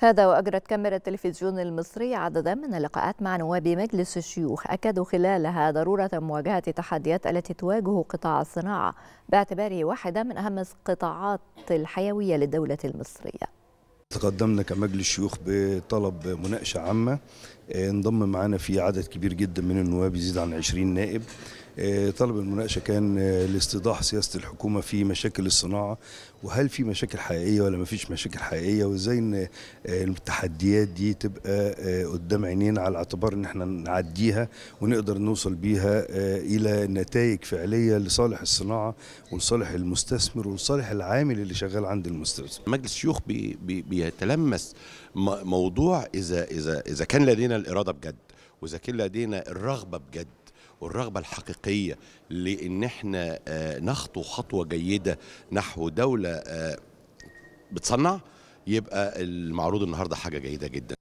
هذا وأجرت كاميرا التلفزيون المصري عددا من اللقاءات مع نواب مجلس الشيوخ أكدوا خلالها ضرورة مواجهة التحديات التي تواجه قطاع الصناعة باعتباره واحدة من أهم القطاعات الحيوية للدولة المصرية تقدمنا كمجلس الشيوخ بطلب مناقشة عامة آه، انضم معنا في عدد كبير جدا من النواب يزيد عن 20 نائب آه، طلب المناقشة كان آه، لاستيضاح سياسة الحكومة في مشاكل الصناعة وهل في مشاكل حقيقية ولا ما فيش مشاكل حقيقية وازاي ان آه، التحديات دي تبقى قدام عينينا على اعتبار ان احنا نعديها ونقدر نوصل بيها الى نتائج فعلية لصالح الصناعة ولصالح المستثمر ولصالح العامل اللي شغال عند المستثمر مجلس الشيوخ بي بي بيتلمس موضوع اذا اذا اذا كان لدينا الاراده بجد واذا كان لدينا الرغبه بجد والرغبة الحقيقية لأن احنا آه، نخطو خطوة جيدة نحو دولة آه، بتصنع يبقى المعروض النهاردة حاجة جيدة جدا